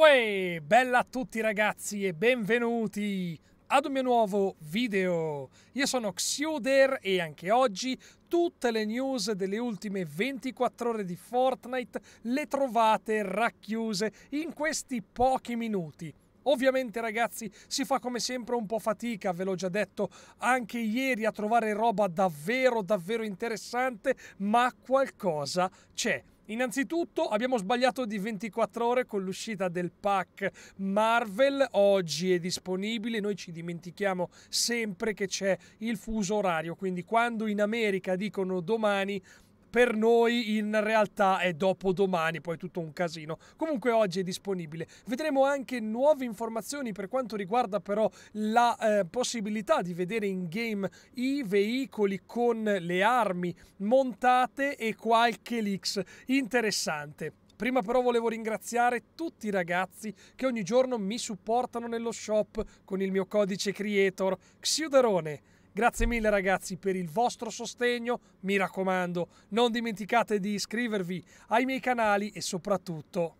Uè, bella a tutti ragazzi e benvenuti ad un mio nuovo video. Io sono Xyuder e anche oggi tutte le news delle ultime 24 ore di Fortnite le trovate racchiuse in questi pochi minuti. Ovviamente ragazzi si fa come sempre un po' fatica, ve l'ho già detto anche ieri a trovare roba davvero davvero interessante, ma qualcosa c'è. Innanzitutto abbiamo sbagliato di 24 ore con l'uscita del pack Marvel, oggi è disponibile, noi ci dimentichiamo sempre che c'è il fuso orario, quindi quando in America dicono domani per noi in realtà è dopo domani, poi tutto un casino. Comunque oggi è disponibile. Vedremo anche nuove informazioni per quanto riguarda però la eh, possibilità di vedere in game i veicoli con le armi montate e qualche leaks interessante. Prima però volevo ringraziare tutti i ragazzi che ogni giorno mi supportano nello shop con il mio codice creator Xiuderone. Grazie mille ragazzi per il vostro sostegno, mi raccomando non dimenticate di iscrivervi ai miei canali e soprattutto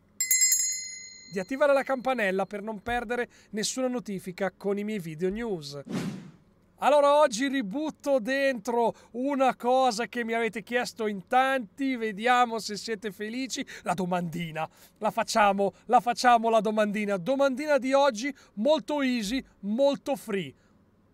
di attivare la campanella per non perdere nessuna notifica con i miei video news. Allora oggi ributto dentro una cosa che mi avete chiesto in tanti, vediamo se siete felici, la domandina. La facciamo, la facciamo la domandina. Domandina di oggi molto easy, molto free.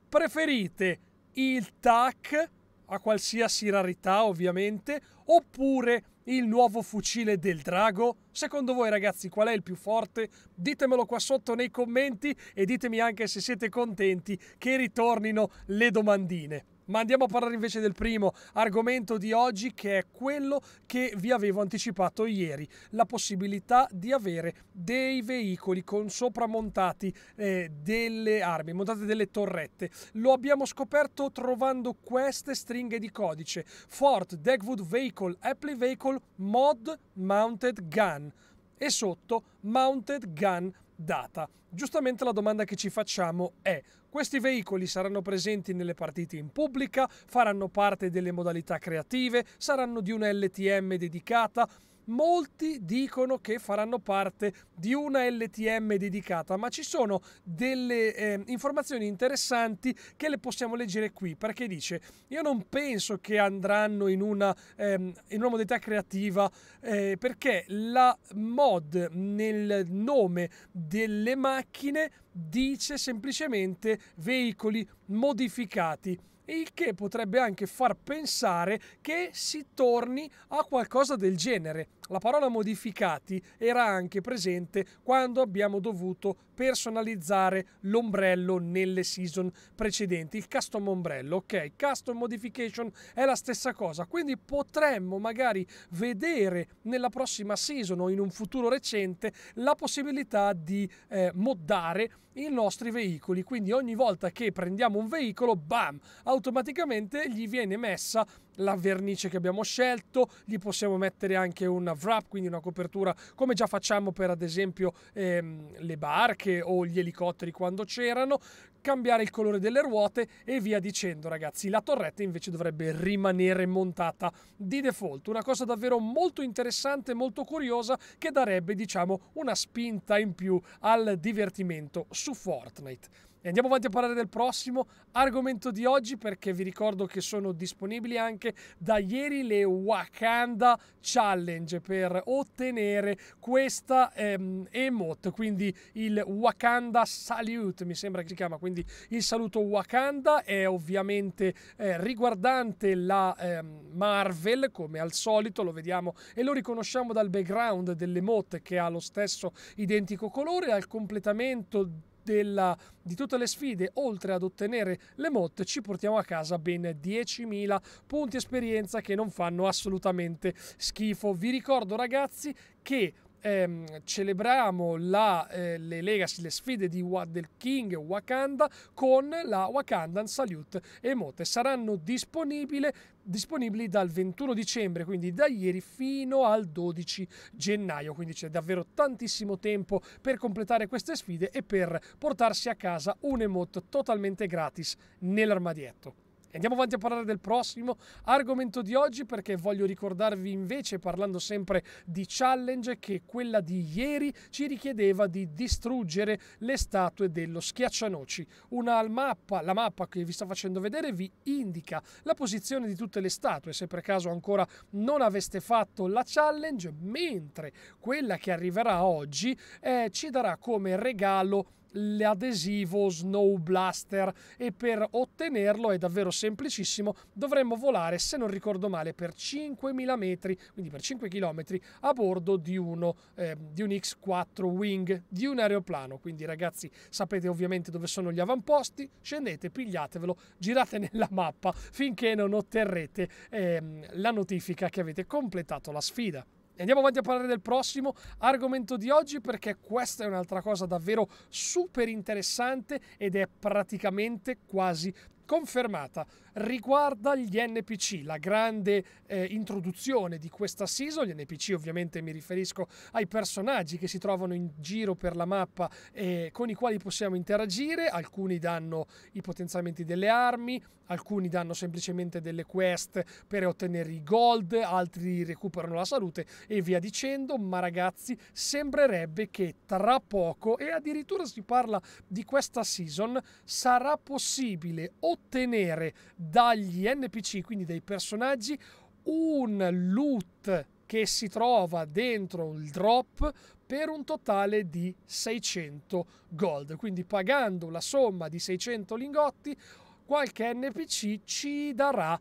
Preferite il TAC a qualsiasi rarità ovviamente, oppure il nuovo fucile del drago? Secondo voi ragazzi qual è il più forte? Ditemelo qua sotto nei commenti e ditemi anche se siete contenti che ritornino le domandine. Ma andiamo a parlare invece del primo argomento di oggi che è quello che vi avevo anticipato ieri, la possibilità di avere dei veicoli con sopramontati eh, delle armi, montate delle torrette. Lo abbiamo scoperto trovando queste stringhe di codice Fort Dagwood Vehicle Apple Vehicle Mod Mounted Gun e sotto Mounted Gun data. Giustamente la domanda che ci facciamo è questi veicoli saranno presenti nelle partite in pubblica, faranno parte delle modalità creative, saranno di una LTM dedicata? molti dicono che faranno parte di una LTM dedicata, ma ci sono delle eh, informazioni interessanti che le possiamo leggere qui, perché dice io non penso che andranno in una, ehm, in una modalità creativa eh, perché la mod nel nome delle macchine dice semplicemente veicoli modificati il che potrebbe anche far pensare che si torni a qualcosa del genere. La parola modificati era anche presente quando abbiamo dovuto personalizzare l'ombrello nelle season precedenti, il custom ombrello, ok? Custom modification è la stessa cosa, quindi potremmo magari vedere nella prossima season o in un futuro recente la possibilità di eh, moddare i nostri veicoli, quindi ogni volta che prendiamo un veicolo, bam, automaticamente gli viene messa la vernice che abbiamo scelto, gli possiamo mettere anche un wrap, quindi una copertura come già facciamo per ad esempio ehm, le barche o gli elicotteri quando c'erano, cambiare il colore delle ruote e via dicendo ragazzi. La torretta invece dovrebbe rimanere montata di default, una cosa davvero molto interessante, molto curiosa che darebbe diciamo una spinta in più al divertimento su Fortnite. E andiamo avanti a parlare del prossimo argomento di oggi perché vi ricordo che sono disponibili anche da ieri le Wakanda Challenge per ottenere questa ehm, emote, quindi il Wakanda Salute, mi sembra che si chiama, quindi il saluto Wakanda è ovviamente eh, riguardante la ehm, Marvel come al solito, lo vediamo e lo riconosciamo dal background dell'emote che ha lo stesso identico colore al completamento della, di tutte le sfide, oltre ad ottenere le mod, ci portiamo a casa ben 10.000 punti esperienza che non fanno assolutamente schifo. Vi ricordo ragazzi che ehm, celebriamo la, eh, le legacy, le sfide di, del King Wakanda con la Wakandan Salute Emote. Saranno disponibili dal 21 dicembre, quindi da ieri fino al 12 gennaio, quindi c'è davvero tantissimo tempo per completare queste sfide e per portarsi a casa un emote totalmente gratis nell'armadietto. Andiamo avanti a parlare del prossimo argomento di oggi perché voglio ricordarvi invece, parlando sempre di challenge, che quella di ieri ci richiedeva di distruggere le statue dello schiaccianoci. Una mappa, la mappa che vi sto facendo vedere vi indica la posizione di tutte le statue, se per caso ancora non aveste fatto la challenge, mentre quella che arriverà oggi eh, ci darà come regalo l'adesivo Snow Blaster e per ottenerlo è davvero semplicissimo, dovremmo volare, se non ricordo male, per 5.000 metri, quindi per 5 km, a bordo di, uno, eh, di un X4 Wing, di un aeroplano. Quindi ragazzi sapete ovviamente dove sono gli avamposti, scendete, pigliatevelo, girate nella mappa finché non otterrete eh, la notifica che avete completato la sfida. Andiamo avanti a parlare del prossimo argomento di oggi perché questa è un'altra cosa davvero super interessante ed è praticamente quasi confermata riguarda gli NPC, la grande eh, introduzione di questa season. Gli NPC ovviamente mi riferisco ai personaggi che si trovano in giro per la mappa e eh, con i quali possiamo interagire. Alcuni danno i potenziamenti delle armi, alcuni danno semplicemente delle quest per ottenere i gold, altri recuperano la salute e via dicendo. Ma ragazzi, sembrerebbe che tra poco, e addirittura si parla di questa season, sarà possibile o ottenere dagli NPC, quindi dai personaggi, un loot che si trova dentro il drop per un totale di 600 gold. Quindi pagando la somma di 600 lingotti, qualche NPC ci darà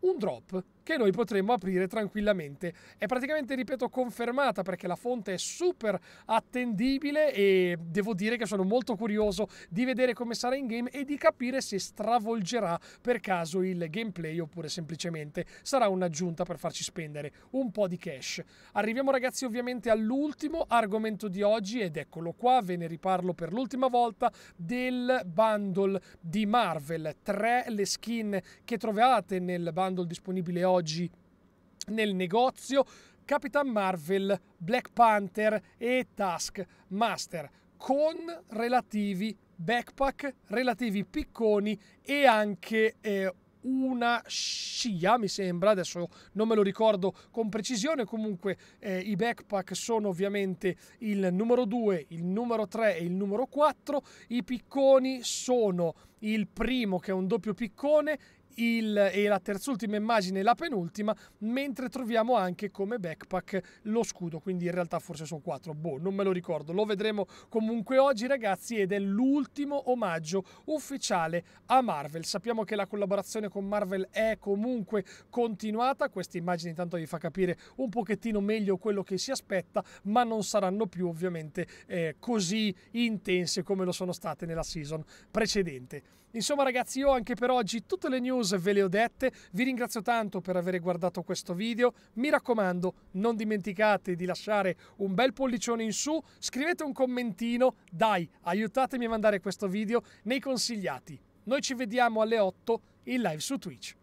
un drop che noi potremmo aprire tranquillamente. È praticamente, ripeto, confermata perché la fonte è super attendibile e devo dire che sono molto curioso di vedere come sarà in game e di capire se stravolgerà per caso il gameplay oppure semplicemente sarà un'aggiunta per farci spendere un po' di cash. Arriviamo ragazzi ovviamente all'ultimo argomento di oggi ed eccolo qua, ve ne riparlo per l'ultima volta del bundle di Marvel. Tre le skin che trovate nel bundle disponibile oggi oggi nel negozio Capitan Marvel, Black Panther e Taskmaster con relativi backpack, relativi picconi e anche eh, una scia, mi sembra, adesso non me lo ricordo con precisione, comunque eh, i backpack sono ovviamente il numero 2, il numero 3 e il numero 4, i picconi sono il primo che è un doppio piccone, il, e la terz'ultima immagine la penultima, mentre troviamo anche come backpack lo scudo, quindi in realtà forse sono quattro, boh, non me lo ricordo, lo vedremo comunque oggi ragazzi ed è l'ultimo omaggio ufficiale a Marvel. Sappiamo che la collaborazione con Marvel è comunque continuata, questa immagine intanto vi fa capire un pochettino meglio quello che si aspetta, ma non saranno più ovviamente eh, così intense come lo sono state nella season precedente. Insomma ragazzi io anche per oggi tutte le news ve le ho dette, vi ringrazio tanto per aver guardato questo video, mi raccomando non dimenticate di lasciare un bel pollicione in su, scrivete un commentino, dai aiutatemi a mandare questo video nei consigliati. Noi ci vediamo alle 8 in live su Twitch.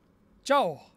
Ciao!